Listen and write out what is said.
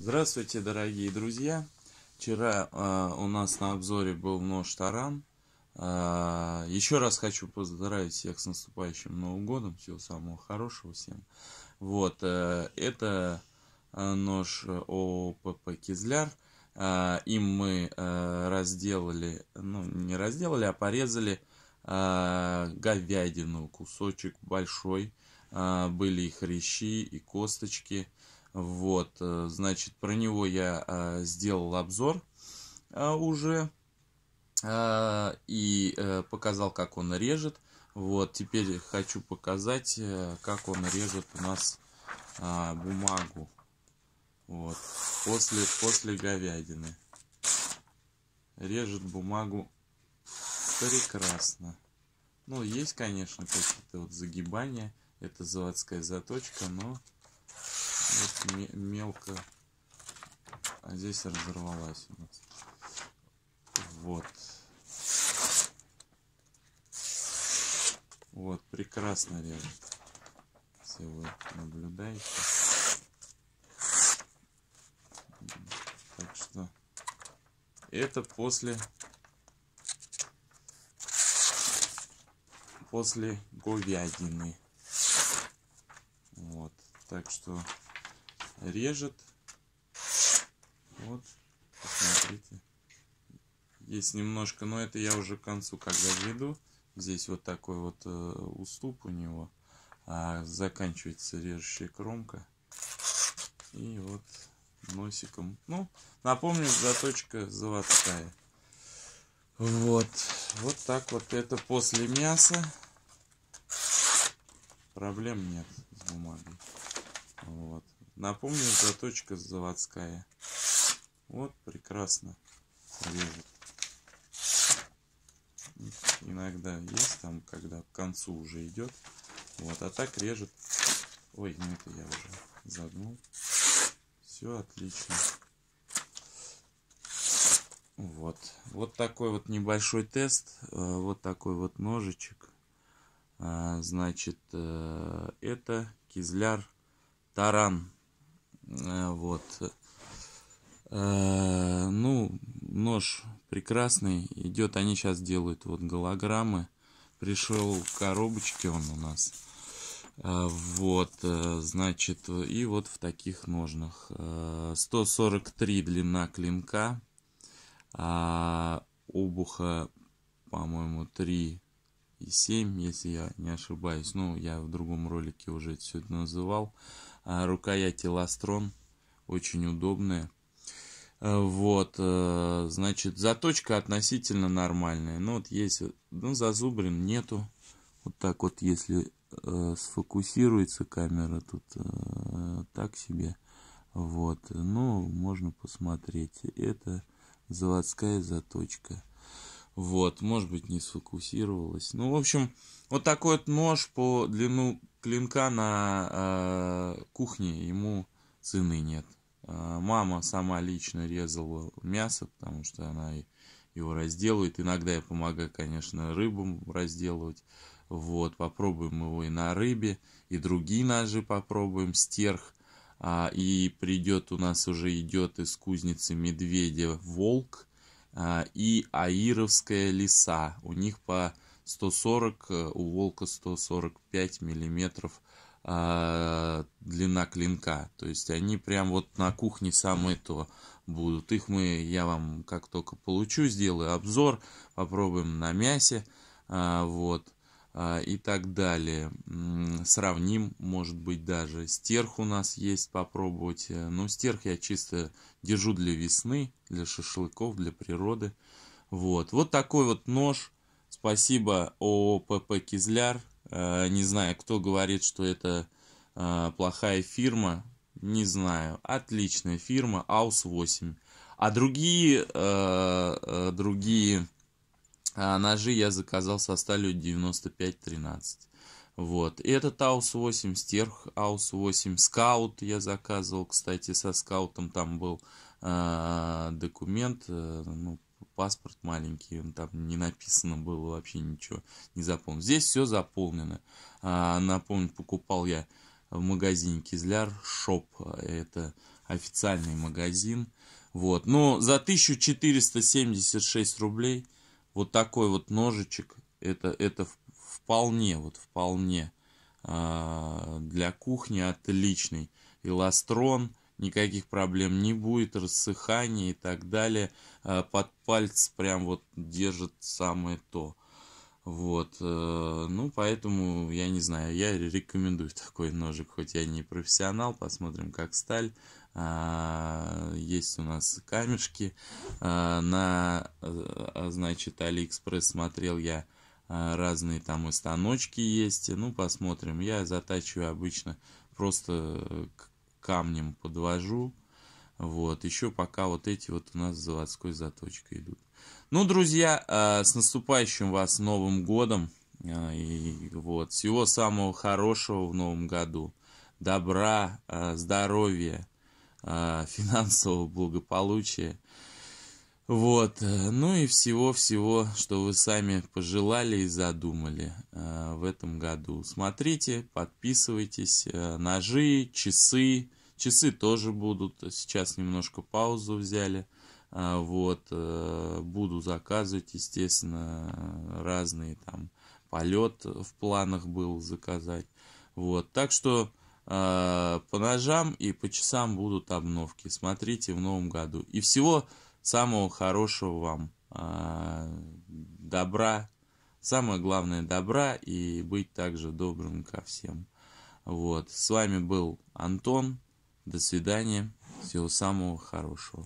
Здравствуйте, дорогие друзья! Вчера э, у нас на обзоре был нож Таран. Э, еще раз хочу поздравить всех с наступающим Новым Годом. Всего самого хорошего всем. Вот, э, это э, нож ОПП «Кизляр». Э, им мы э, разделали, ну не разделали, а порезали э, говядину. Кусочек большой. Э, были и хрящи, и косточки. Вот, э, значит, про него я э, сделал обзор э, уже и показал, как он режет. Вот, теперь хочу показать, как он режет у нас бумагу. Вот, после, после говядины. Режет бумагу прекрасно. Ну, есть, конечно, какие-то вот загибания. Это заводская заточка, но вот мелко, а здесь разорвалась. Вот. Вот, прекрасно режет. Все вы наблюдаете. Так что это после после говядины. Вот. Так что режет. Вот, посмотрите. Есть немножко, но это я уже к концу когда веду. Здесь вот такой вот э, уступ у него. А заканчивается режущая кромка. И вот носиком. Ну, напомню, заточка заводская. Вот. Вот так вот это после мяса. Проблем нет с бумагой. Вот. Напомню, заточка заводская. Вот, прекрасно режет. Иногда есть там, когда к концу уже идет. Вот, а так режет. Ой, ну это я уже загнул. Все отлично. Вот. Вот такой вот небольшой тест. Э, вот такой вот ножичек. Э, значит, э, это кизляр таран Э, вот. Э, ну, нож прекрасный. Идет, они сейчас делают вот голограммы. Пришел в коробочке он у нас. Э, вот, значит, и вот в таких ножнах. 143 длина клинка. А, обуха, по-моему, 3 и 7, если я не ошибаюсь. Ну, я в другом ролике уже все это называл. А рукояти Ластрон очень удобная. Э, вот, э, значит, заточка относительно нормальная. Ну, вот есть, ну, зазубрин нету. Вот так вот, если э, сфокусируется камера тут э, так себе. Вот, ну, можно посмотреть. Это заводская заточка. Вот, может быть, не сфокусировалась. Ну, в общем, вот такой вот нож по длину клинка на э, кухне ему цены нет. Э, мама сама лично резала мясо, потому что она его разделывает. Иногда я помогаю, конечно, рыбам разделывать. Вот, попробуем его и на рыбе, и другие ножи попробуем, стерх. А, и придет у нас уже идет из кузницы медведя волк а, и аировская лиса. У них по 140, э, у волка 145 миллиметров а, длина клинка. То есть они прям вот на кухне самые то будут. Их мы, я вам как только получу, сделаю обзор, попробуем на мясе, а, вот, а, и так далее. Сравним, может быть, даже стерх у нас есть попробовать. Э, ну, стерх я чисто держу для весны, для шашлыков, для природы. Вот, вот такой вот нож Спасибо ООО ПП «Кизляр». Э, не знаю, кто говорит, что это э, плохая фирма. Не знаю. Отличная фирма. АУС-8. А другие, э, другие ножи я заказал со сталью 95-13. Вот. И этот АУС-8, стерх АУС-8, скаут я заказывал, кстати, со скаутом там был документ, ну, паспорт маленький, там не написано было вообще ничего, не заполнено. Здесь все заполнено. А, напомню, покупал я в магазине Кизляр Шоп, это официальный магазин. Вот, но за 1476 рублей вот такой вот ножичек, это, это вполне, вот вполне а, для кухни отличный. Иластрон, никаких проблем не будет, рассыхание и так далее. Э, под пальц прям вот держит самое то. Вот, э, ну, поэтому, я не знаю, я рекомендую такой ножик, хоть я не профессионал, посмотрим, как сталь. А, есть у нас камешки. А, на, э, а, значит, Алиэкспресс смотрел я разные там и станочки есть. Ну, посмотрим. Я затачиваю обычно просто камнем подвожу. Вот, еще пока вот эти вот у нас с заводской заточкой идут. Ну, друзья, э, с наступающим вас Новым Годом. Э, и вот, всего самого хорошего в Новом Году. Добра, э, здоровья, финансового благополучия. Вот, ну и всего-всего, что вы сами пожелали и задумали в этом году. Смотрите, подписывайтесь, ножи, часы, Часы тоже будут. Сейчас немножко паузу взяли. А, вот, э, буду заказывать, естественно, разные там полет в планах был заказать. Вот, так что а, по ножам и по часам будут обновки. Смотрите в новом году. И всего самого хорошего вам. А, добра. Самое главное добра и быть также добрым ко всем. Вот. С вами был Антон до свидания. Всего самого хорошего.